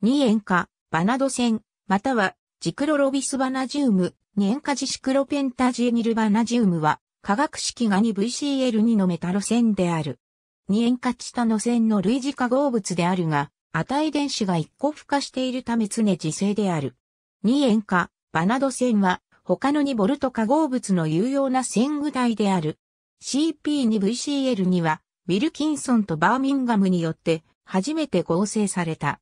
二塩化、バナド線、または、ジクロロビスバナジウム、二塩化ジシクロペンタジエニルバナジウムは、化学式が 2VCL2 のメタロ線である。二塩化チタノ線の類似化合物であるが、値電子が一個付加しているため常時性である。二塩化、バナド線は、他の2ボルト化合物の有用な線具体である。CP2VCL には、ウィルキンソンとバーミンガムによって初めて合成された。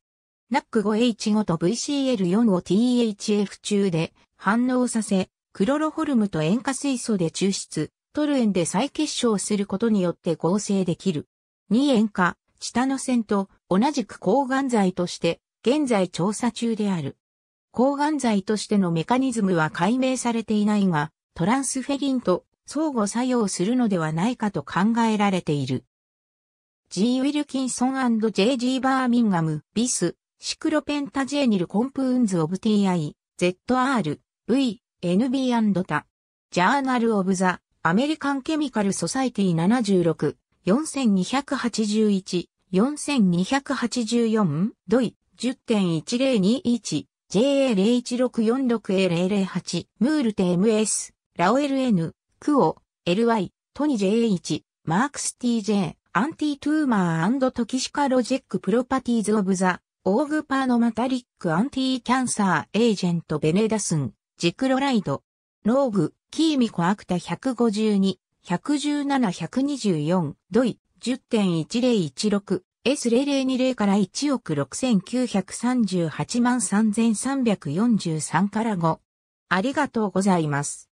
NAC5H5 と VCL4 を THF 中で反応させ、クロロホルムと塩化水素で抽出、トルエンで再結晶することによって合成できる。2塩化、チタノセンと同じく抗がん剤として現在調査中である。抗がん剤としてのメカニズムは解明されていないが、トランスフェリンと相互作用するのではないかと考えられている。G. ウィルキンソン &J. G. バーミンガム、ビス、シクロペンタジェニルコンプーンズオブ TI、ZR、V、NB& タ。ジャーナルオブザ、アメリカンケミカルソサイティ76、4281、4284、ドイ、10.1021、JA01646A008、ムールテ MS、ラオ LN、クオ、LY、トニ J1、マークス TJ、アンティトゥーマートキシカロジェックプロパティーズオブザ、オーグパーノマタリックアンティーキャンサーエージェントベネダスン、ジクロライド、ローグ、キーミコアクタ152、117-124、ドイ、10.1016、S0020 から1億6938万3343から5。ありがとうございます。